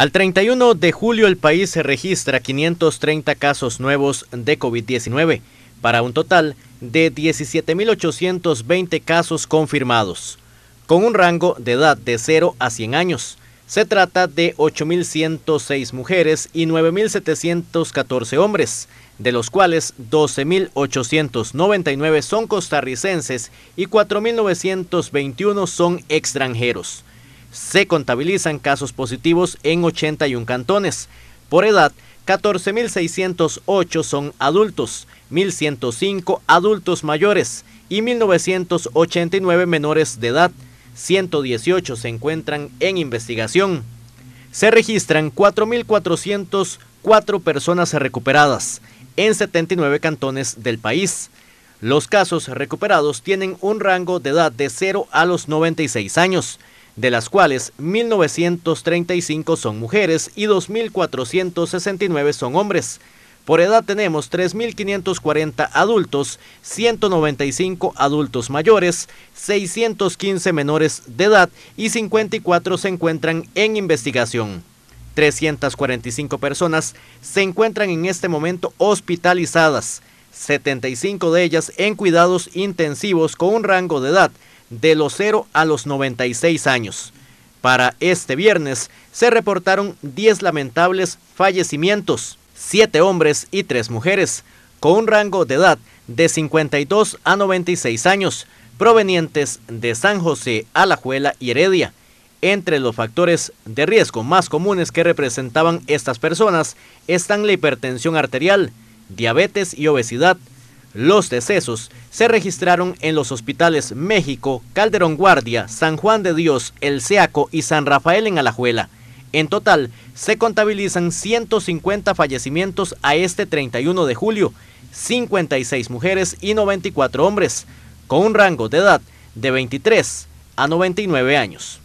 Al 31 de julio el país se registra 530 casos nuevos de COVID-19, para un total de 17.820 casos confirmados, con un rango de edad de 0 a 100 años. Se trata de 8.106 mujeres y 9.714 hombres, de los cuales 12.899 son costarricenses y 4.921 son extranjeros se contabilizan casos positivos en 81 cantones. Por edad, 14.608 son adultos, 1.105 adultos mayores y 1.989 menores de edad. 118 se encuentran en investigación. Se registran 4.404 personas recuperadas en 79 cantones del país. Los casos recuperados tienen un rango de edad de 0 a los 96 años de las cuales 1.935 son mujeres y 2.469 son hombres. Por edad tenemos 3.540 adultos, 195 adultos mayores, 615 menores de edad y 54 se encuentran en investigación. 345 personas se encuentran en este momento hospitalizadas, 75 de ellas en cuidados intensivos con un rango de edad de los 0 a los 96 años. Para este viernes se reportaron 10 lamentables fallecimientos, 7 hombres y 3 mujeres, con un rango de edad de 52 a 96 años, provenientes de San José, Alajuela y Heredia. Entre los factores de riesgo más comunes que representaban estas personas están la hipertensión arterial, diabetes y obesidad, los decesos se registraron en los hospitales México, Calderón Guardia, San Juan de Dios, El Seaco y San Rafael en Alajuela. En total, se contabilizan 150 fallecimientos a este 31 de julio, 56 mujeres y 94 hombres, con un rango de edad de 23 a 99 años.